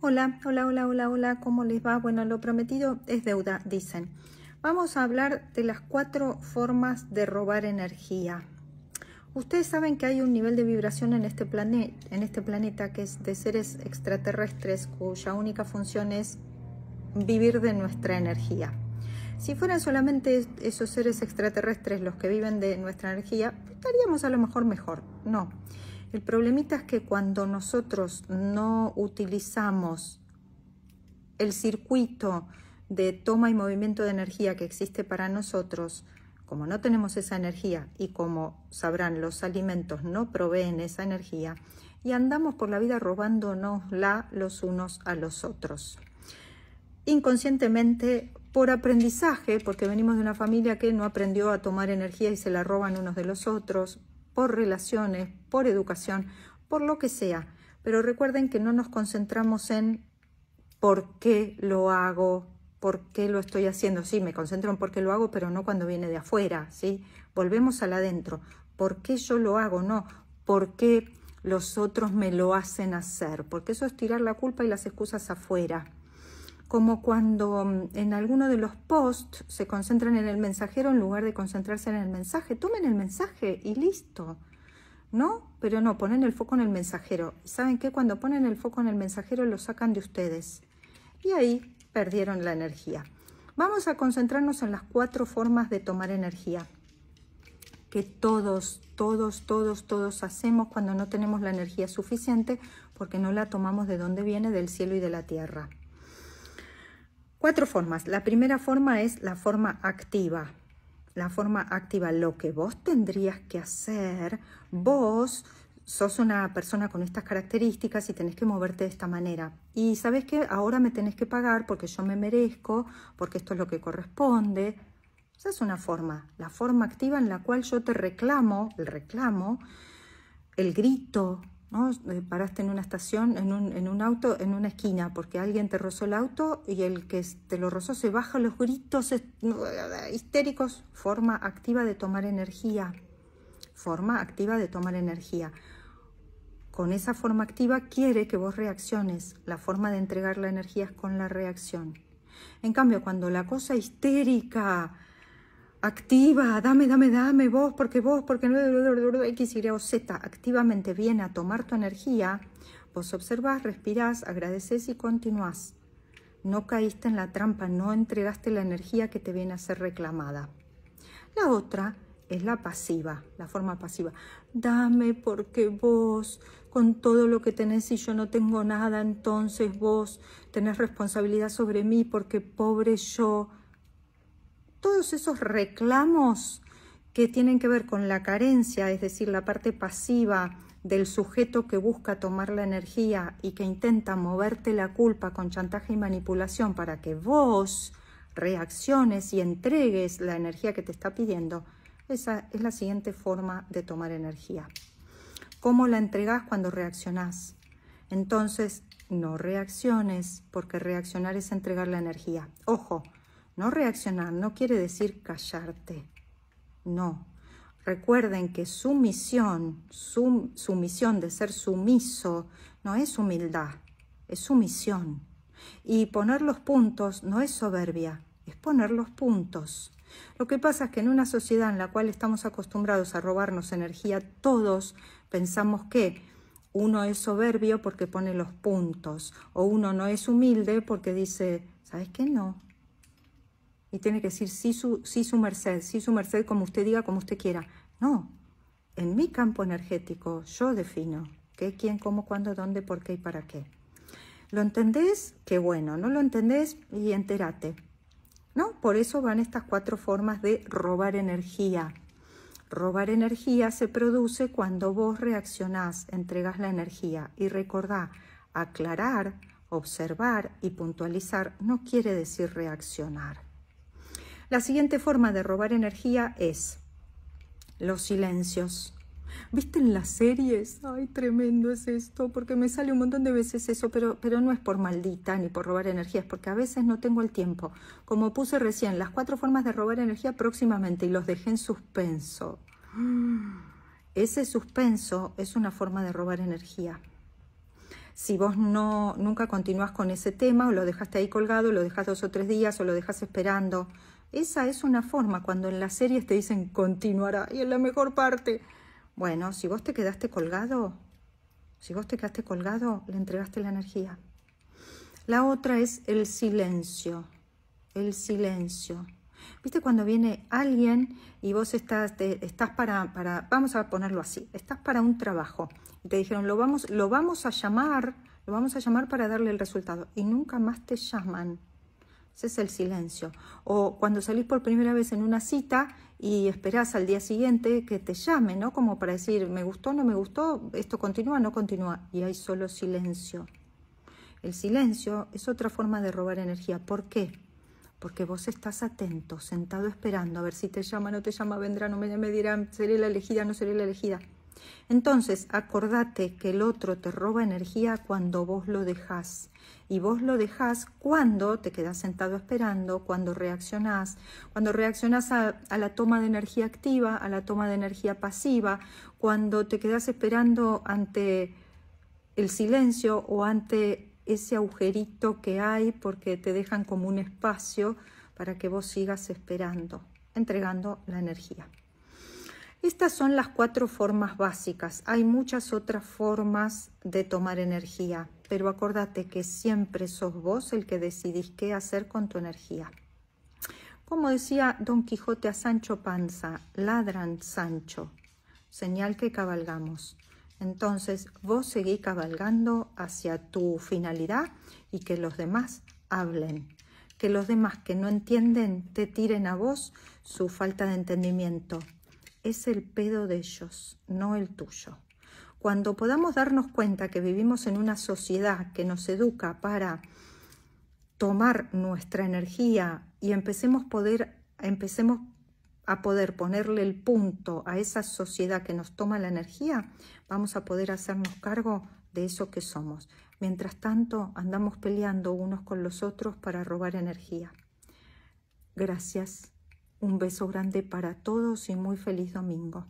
Hola, hola, hola, hola, hola, ¿cómo les va? Bueno, lo prometido es deuda, dicen. Vamos a hablar de las cuatro formas de robar energía. Ustedes saben que hay un nivel de vibración en este, planeta, en este planeta que es de seres extraterrestres cuya única función es vivir de nuestra energía. Si fueran solamente esos seres extraterrestres los que viven de nuestra energía, estaríamos a lo mejor mejor. No. El problemita es que cuando nosotros no utilizamos el circuito de toma y movimiento de energía que existe para nosotros, como no tenemos esa energía y como sabrán los alimentos no proveen esa energía, y andamos por la vida robándonosla los unos a los otros. Inconscientemente, por aprendizaje, porque venimos de una familia que no aprendió a tomar energía y se la roban unos de los otros, por relaciones, por educación, por lo que sea. Pero recuerden que no nos concentramos en por qué lo hago, por qué lo estoy haciendo. Sí, me concentro en por qué lo hago, pero no cuando viene de afuera, ¿sí? Volvemos al adentro. ¿Por qué yo lo hago? No, ¿por qué los otros me lo hacen hacer? Porque eso es tirar la culpa y las excusas afuera como cuando mm, en alguno de los posts se concentran en el mensajero en lugar de concentrarse en el mensaje. Tomen el mensaje y listo. ¿No? Pero no, ponen el foco en el mensajero. ¿Saben qué? Cuando ponen el foco en el mensajero lo sacan de ustedes. Y ahí perdieron la energía. Vamos a concentrarnos en las cuatro formas de tomar energía que todos, todos, todos, todos hacemos cuando no tenemos la energía suficiente porque no la tomamos de donde viene, del cielo y de la tierra. Cuatro formas. La primera forma es la forma activa. La forma activa, lo que vos tendrías que hacer, vos sos una persona con estas características y tenés que moverte de esta manera. Y sabes que ahora me tenés que pagar porque yo me merezco, porque esto es lo que corresponde. Esa es una forma, la forma activa en la cual yo te reclamo, el reclamo, el grito, ¿no? Eh, paraste en una estación, en un, en un, auto, en una esquina, porque alguien te rozó el auto y el que te lo rozó se baja los gritos histéricos. Forma activa de tomar energía. Forma activa de tomar energía. Con esa forma activa quiere que vos reacciones. La forma de entregar la energía es con la reacción. En cambio, cuando la cosa histérica activa, dame, dame, dame, vos, porque vos, porque no, X, Y o Z, activamente viene a tomar tu energía, vos observás, respirás, agradeces y continuás. No caíste en la trampa, no entregaste la energía que te viene a ser reclamada. La otra es la pasiva, la forma pasiva. Dame porque vos, con todo lo que tenés y yo no tengo nada, entonces vos tenés responsabilidad sobre mí porque pobre yo todos esos reclamos que tienen que ver con la carencia, es decir, la parte pasiva del sujeto que busca tomar la energía y que intenta moverte la culpa con chantaje y manipulación para que vos reacciones y entregues la energía que te está pidiendo, esa es la siguiente forma de tomar energía. ¿Cómo la entregás cuando reaccionás? Entonces, no reacciones, porque reaccionar es entregar la energía. Ojo, no reaccionar no quiere decir callarte. No. Recuerden que su misión, su, misión de ser sumiso, no es humildad, es sumisión. Y poner los puntos no es soberbia, es poner los puntos. Lo que pasa es que en una sociedad en la cual estamos acostumbrados a robarnos energía, todos pensamos que uno es soberbio porque pone los puntos, o uno no es humilde porque dice, ¿sabes qué no? y tiene que decir sí su, merced, sí su merced, como usted diga, como usted quiera. No, en mi campo energético yo defino qué, quién, cómo, cuándo, dónde, por qué y para qué. ¿Lo entendés? Qué bueno, ¿no lo entendés? Y entérate. ¿No? Por eso van estas cuatro formas de robar energía. Robar energía se produce cuando vos reaccionás, entregas la energía. Y recordá, aclarar, observar y puntualizar no quiere decir reaccionar. La siguiente forma de robar energía es los silencios. ¿Viste en las series? Ay, tremendo es esto, porque me sale un montón de veces eso, pero, pero no es por maldita ni por robar energía, es porque a veces no tengo el tiempo. Como puse recién, las cuatro formas de robar energía próximamente y los dejé en suspenso. Ese suspenso es una forma de robar energía. Si vos no, nunca continúas con ese tema o lo dejaste ahí colgado, lo dejas dos o tres días o lo dejas esperando, esa es una forma cuando en las series te dicen continuará y en la mejor parte. Bueno, si vos te quedaste colgado, si vos te quedaste colgado, le entregaste la energía. La otra es el silencio, el silencio. ¿Viste cuando viene alguien y vos estás, estás para, para, vamos a ponerlo así, estás para un trabajo y te dijeron, lo vamos, lo vamos a llamar, lo vamos a llamar para darle el resultado y nunca más te llaman. Ese es el silencio. O cuando salís por primera vez en una cita y esperás al día siguiente que te llame, ¿no? Como para decir, me gustó, no me gustó, esto continúa, no continúa. Y hay solo silencio. El silencio es otra forma de robar energía. ¿Por qué? Porque vos estás atento, sentado esperando a ver si te llama, no te llama, vendrá, no me, me dirán, seré la elegida, no seré la elegida. Entonces, acordate que el otro te roba energía cuando vos lo dejás. Y vos lo dejás cuando te quedás sentado esperando, cuando reaccionás, cuando reaccionás a, la toma de energía activa, a la toma de energía pasiva, cuando te quedás esperando ante el silencio o ante ese agujerito que hay porque te dejan como un espacio para que vos sigas esperando, entregando la energía. Estas son las cuatro formas básicas. Hay muchas otras formas de tomar energía, pero acordate que siempre sos vos el que decidís qué hacer con tu energía. Como decía Don Quijote a Sancho Panza, ladran Sancho, señal que cabalgamos. Entonces vos seguí cabalgando hacia tu finalidad y que los demás hablen. Que los demás que no entienden te tiren a vos su falta de entendimiento es el pedo de ellos, no el tuyo. Cuando podamos darnos cuenta que vivimos en una sociedad que nos educa para tomar nuestra energía y empecemos, empecemos a poder ponerle el punto a esa sociedad que nos toma la energía, vamos a poder hacernos cargo de eso que somos. Mientras tanto, andamos peleando unos con los otros para robar energía. Gracias. Un beso grande para todos y muy feliz domingo.